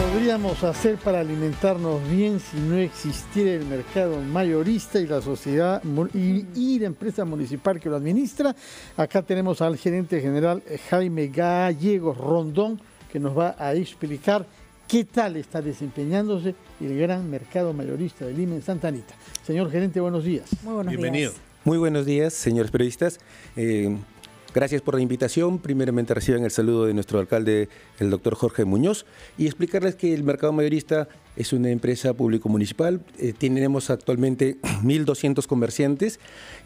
podríamos hacer para alimentarnos bien si no existiera el mercado mayorista y la sociedad y, la empresa municipal que lo administra? Acá tenemos al gerente general Jaime Gallegos Rondón que nos va a explicar qué tal está desempeñándose el gran mercado mayorista de Lima en Santa Anita. Señor gerente, buenos días. Muy buenos Bienvenido. Muy buenos días, señores periodistas. Eh, Gracias por la invitación. Primeramente reciban el saludo de nuestro alcalde, el doctor Jorge Muñoz, y explicarles que el mercado mayorista es una empresa público-municipal. Eh, tenemos actualmente 1.200 comerciantes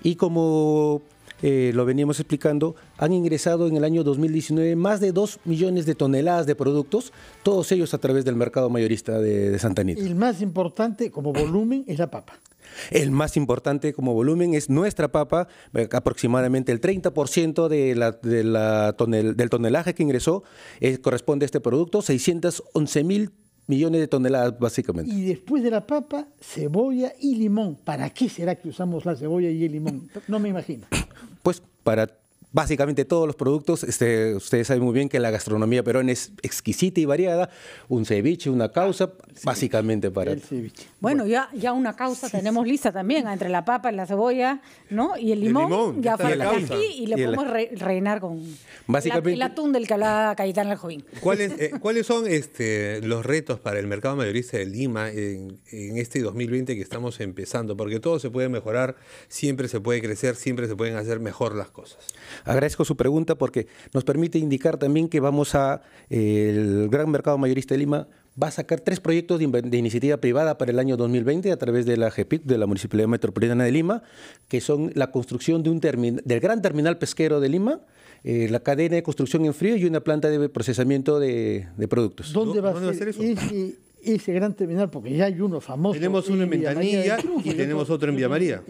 y como eh, lo veníamos explicando, han ingresado en el año 2019 más de 2 millones de toneladas de productos, todos ellos a través del mercado mayorista de, de Santa Anita. El más importante como volumen es la papa. El más importante como volumen es nuestra papa, eh, aproximadamente el 30% de la, del tonelaje que ingresó eh, corresponde a este producto, 611 mil millones de toneladas básicamente. Y después de la papa, cebolla y limón. ¿Para qué será que usamos la cebolla y el limón? No me imagino. Pues para básicamente todos los productos. Este, ustedes saben muy bien que la gastronomía peruana es exquisita y variada. Un ceviche, una causa, ah, básicamente para... Bueno, ya, una causa tenemos lista también, ah, entre la papa, la cebolla, ¿no? Y el limón, el limón aquí y le podemos rellenar con básicamente... el atún del que hablaba Cayetana Aljovín. Eh, ¿Cuáles, son este, los retos para el mercado mayorista de Lima en, en este 2020 que estamos empezando? Porque todo se puede mejorar, siempre se puede crecer, siempre se pueden hacer mejor las cosas. Agradezco su pregunta porque nos permite indicar también que vamos a el gran mercado mayorista de Lima va a sacar tres proyectos de, iniciativa privada para el año 2020 a través de la GEPIC, de la Municipalidad Metropolitana de Lima, que son la construcción de un del gran terminal pesquero de Lima, eh, la cadena de construcción en frío y una planta de procesamiento de, productos. ¿Dónde va, a ser eso? ese gran terminal, porque ya hay uno famoso. Tenemos uno en Ventanilla y tenemos otro en Vía María.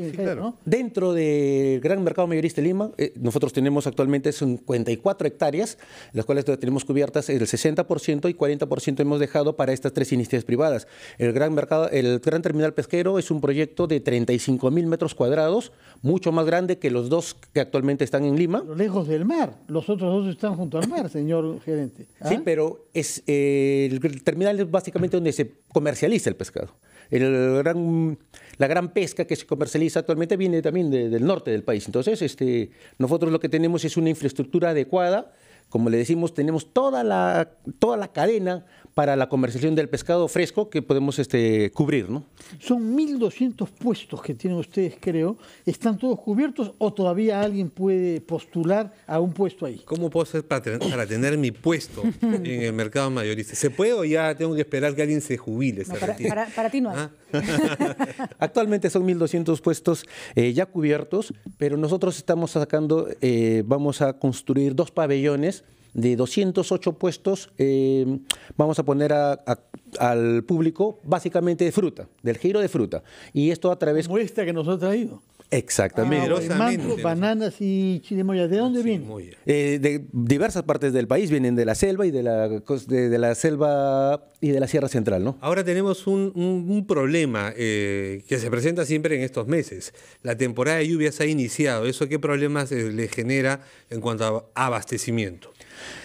Dentro del Gran Mercado Mayorista de Lima, eh, nosotros tenemos actualmente 54 hectáreas, las cuales tenemos cubiertas el 60% y 40% hemos dejado para estas tres iniciativas privadas. El Gran, mercado, el gran Terminal Pesquero es un proyecto de 35 mil metros cuadrados, mucho más grande que los dos que actualmente están en Lima. lejos del mar, los otros dos están junto al mar, señor gerente. ¿ah? Sí, pero es, eh, el terminal es básicamente donde se comercializa el pescado. la gran pesca que se comercializa actualmente viene también del norte del país. Entonces, este, nosotros lo que tenemos es una infraestructura adecuada como le decimos, tenemos toda la, toda la cadena para la comercialización del pescado fresco que podemos este, cubrir. ¿no? Son 1.200 puestos que tienen ustedes, creo. ¿Están todos cubiertos o todavía alguien puede postular a un puesto ahí? ¿Cómo puedo hacer para, tener mi puesto en el mercado mayorista? ¿Se puede o ya tengo que esperar que alguien se jubile? para, para, ti no ah. Actualmente son 1.200 puestos eh, ya cubiertos, pero nosotros estamos sacando, eh, vamos a construir dos pabellones de 208 puestos, eh, vamos a poner al público básicamente de fruta, del giro de fruta. Y esto a través... Muestra que nos ha traído. Exactamente. Ah, mango, bananas y molla. ¿De dónde vienen? Eh, de diversas partes del país, vienen de la selva y de la, selva y de la Sierra Central, ¿no? Ahora tenemos un, problema eh, que se presenta siempre en estos meses. La temporada de lluvias ha iniciado. ¿Eso qué problemas le genera en cuanto a abastecimiento?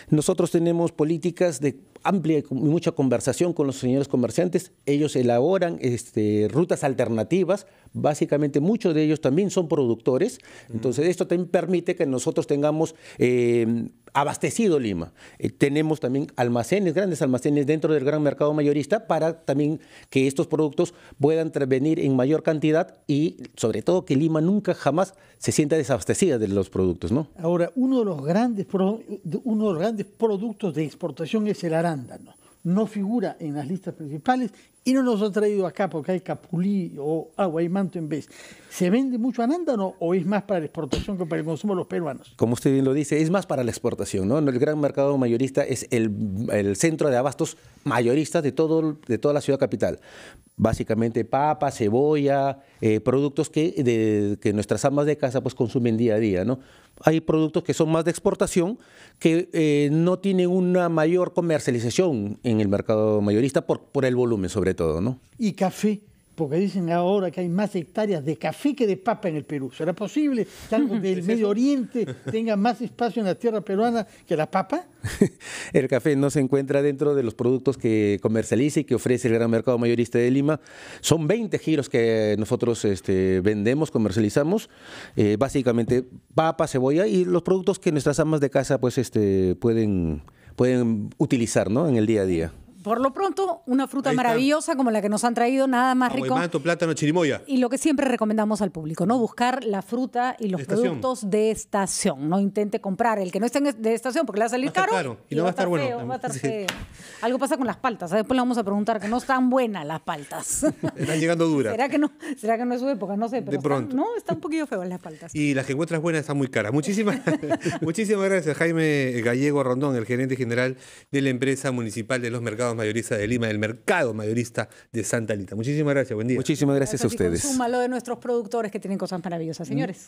Nosotros tenemos políticas de amplia y mucha conversación con los señores comerciantes. Ellos elaboran este, rutas alternativas básicamente muchos de ellos también son productores, entonces esto también permite que nosotros tengamos eh, abastecido Lima. Eh, tenemos también almacenes, grandes almacenes dentro del gran mercado mayorista para también que estos productos puedan venir en mayor cantidad y sobre todo que Lima nunca jamás se sienta desabastecida de los productos. ¿no? Ahora, uno de los grandes, uno de los grandes productos de exportación es el arándano no figura en las listas principales y no nos ha traído acá porque hay capulí o agua y manto en vez. ¿Se vende mucho anándano o es más para la exportación que para el consumo de los peruanos? Como usted bien lo dice, es más para la exportación. ¿no? El gran mercado mayorista es el, centro de abastos mayoristas de, todo, de toda la ciudad capital. Básicamente papa, cebolla, eh, productos que, nuestras amas de casa pues, consumen día a día. ¿no? Hay productos que son más de exportación que eh, no tienen una mayor comercialización en el mercado mayorista por, por el volumen sobre todo, ¿no? Y café, porque dicen ahora que hay más hectáreas de café que de papa en el Perú. ¿Será posible que algo del Medio Oriente tenga más espacio en la tierra peruana que la papa? el café no se encuentra dentro de los productos que comercializa y que ofrece el gran mercado mayorista de Lima. Son 20 giros que nosotros este, vendemos, comercializamos, eh, básicamente papa, cebolla y los productos que nuestras amas de casa pues, este, pueden, pueden utilizar ¿no? en el día a día por lo pronto, una fruta maravillosa como la que nos han traído, nada más rico. plátano, chirimoya. Y lo que siempre recomendamos al público, ¿no? Buscar la fruta y los productos de estación. No intente comprar el que no esté de estación porque le va a salir caro, Y, no va a estar, bueno. Algo pasa con las paltas. ¿eh? Después le vamos a preguntar que no están buenas las paltas. están llegando duras. ¿Será que, no, ¿Será que no es su época? No sé. de pronto. no, están un poquito feo las paltas. Y las que encuentras buenas están muy caras. Muchísimas, muchísimas gracias, Jaime Gallego Rondón, el gerente general de la empresa municipal de los mercados Mayorista de Lima, del mercado mayorista de Santa Lita. Muchísimas gracias, buen día. Muchísimas gracias, a ustedes. malo de nuestros productores que tienen cosas maravillosas, señores.